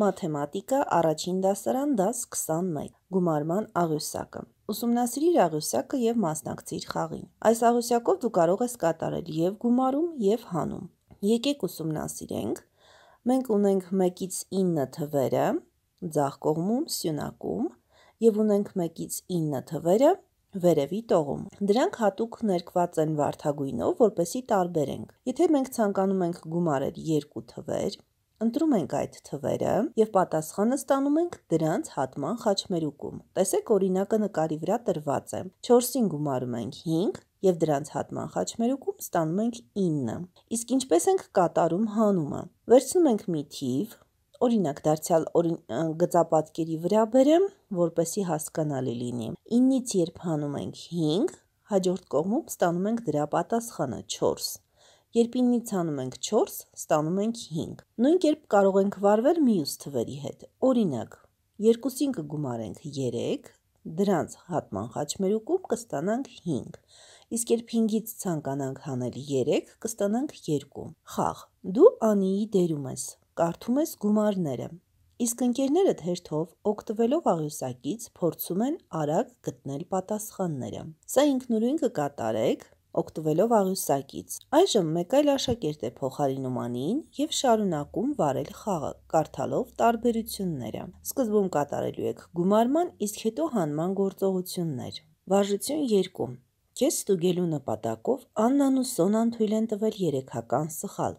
Մաթեմատիկա առաջին դասարան դաս 21 գումարման աղյուսակը Ուսումնասիրիր աղյուսակը եւ մասնակցիր խաղին։ Այս աղյուսակով դու կարող ես կատարել եւ գումարում եւ հանում։ Եկեք ուսումնասիրենք։ Մենք ունենք 1-ից 9 թվերը ձախ կողմում, սյունակում, եւ ունենք 1-ից 9 թվերը վերևի տողում։ Դրանք հատուկ ներկված են վարդագույնով, որպեսի տարբերենք։ Եթե մենք ցանկանում ենք գումարել 2 թվեր, Ընտրում ենք այդ թվերը եւ պատասխանը ստանում ենք դրանց հատման խաչմերուկում։ Տեսեք օրինակը նկարի վրա տրված է։ 4-ին գումարում ենք 5 եւ դրանց հատման խաչմերուկում ստանում ենք 9։ Իսկ ինչպես ենք կատարում հանումը։ Վերցնում ենք մի թիվ, օրինակ դարձյալ օրին, գծապատկերի վրա բերեմ, որպեսի հասկանալի լինի։ 9-ից երբ հանում ենք 5, հաջորդ կողմում ստանում ենք դրա պատասխանը 4։ Երբ 9-ից անում ենք 4, ստանում ենք 5։ Նույն կերպ կարող ենք վարվել մյուս թվերի հետ։ Օրինակ, 2-ին կգումարենք 3, դրանց հատման խաչմերուկում կստանանք 5։ Իսկ երբ 5-ից ցանկանանք հանել 3, կստանանք 2։ Խաղ։ Դու Անիի դերում ես։ Կարդում ես գումարները։ Իսկ ընկերներդ հերթով օգտվելով աղյուսակից փորձում են արագ գտնել պատասխանները։ Սա ինքնուրույն կկատարեք օգտվելով աղյուսակից։ Այժմ մեկ այլ աշակերտ է փոխարինում անին եւ շարունակում վարել խաղը, կարդալով տարբերությունները։ Սկզբում կատարելու եք գումարման, իսկ հետո հանման գործողություններ։ Վարժություն 2. Քեզ ստուգելու նպատակով Աննան ու Սոնան թույլ են տվել երեքական սխալ։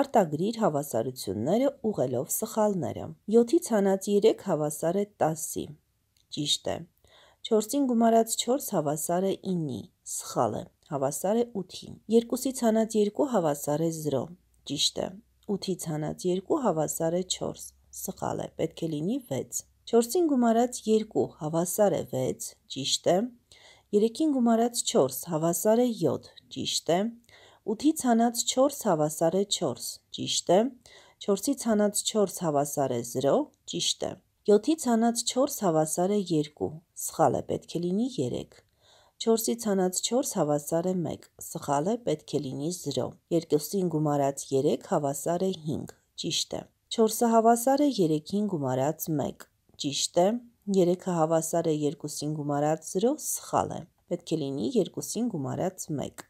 Արտագրիր հավասարությունները ուղելով սխալները։ 7-ից հանած 3 հավասար է 10-ի։ Ճիշտ է։ 4-ին գումարած 4 հավասար է 9-ի։ Սխալ է հավասար է 8-ին։ 2-ից հանած 2 հավասար է 0։ Ճիշտ է։ 8-ից հանած 2 հավասար է 4։ Սխալ է, պետք է լինի 6։ 4-ին գումարած 2 հավասար է 6, ճիշտ է։ 3-ին գումարած 4 հավասար է 7, ճիշտ է։ 8-ից հանած 4 հավասար է 4, ճիշտ է։ 4-ից հանած 4 հավասար է 0, ճիշտ է։ 7-ից հանած 4 հավասար է 2, սխալ է, պետք է լինի 3։ 4-ից հանած 4 հավասար է 1, սխալը պետք է լինի 0, 2-ին գումարած 3 հավասար է 5, ճիշտ է, 4-ը հավասար է 3-ին գումարած 1, ճիշտ է, 3-ը հավասար է 2-ին գումարած 0, սխալ է, պետք է լինի 2-ին գումարած 1,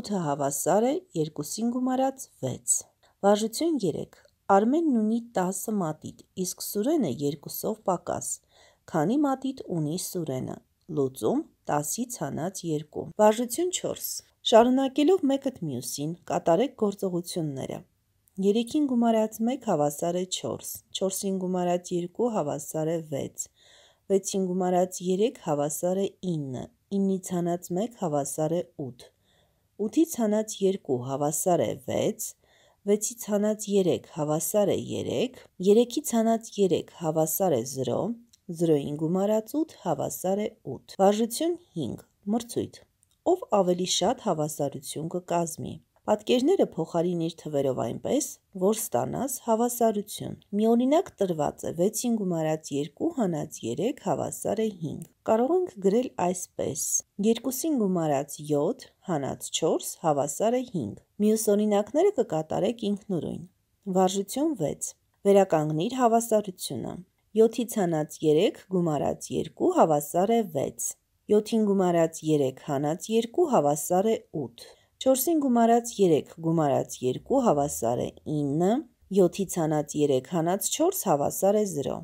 8-ը հավասար է 2-ին գումարած 6, վարժություն 3, արմենն ունի 10 մատիտ, իսկ Սուրենը 2-ով պակաս, քանի մատիտ ունի Սուրենը, լուծում 10-ից հանած 2։ Վարժություն 4. Շարունակելով մեկըդ մյուսին, կատարեք գործողությունները։ 3-ին գումարած 1 հավասար է 4, 4-ին գումարած 2 հավասար է 6, 6-ին գումարած 3 հավասար է 9, 9-ից հանած 1 հավասար է 8, 8-ից հանած 2 հավասար է 6, 6-ից հանած 3 հավասար է 3, 3-ից հանած 3 հավասար է 0, 0-ին գումարած 8 հավասար է 8։ Վարժություն 5. Մրցույթ։ Ով ավելի շատ հավասարություն կկազմի։ Պատկերները փոխարինիր թվերով այնպես, որ ստանաս հավասարություն։ Մի օրինակ տրված է 6-ին գումարած 2 հանած 3 հավասար է 5։ Կարող ենք գրել այսպես. 2-ին գումարած 7 հանած 4 հավասար է 5։ Մյուս օրինակները կկատարեք ինքնուրույն։ Վարժություն 6 վերականգնիր հավասարությունը։ 7-ից հանած 3 գումարած 2 հավասար է 6։ 7-ին գումարած 3 հանած 2 հավասար է 8։ 4-ին գումարած 3 գումարած 2 հավասար է 9։ 7-ից հանած 3 հանած 4 հավասար է 0։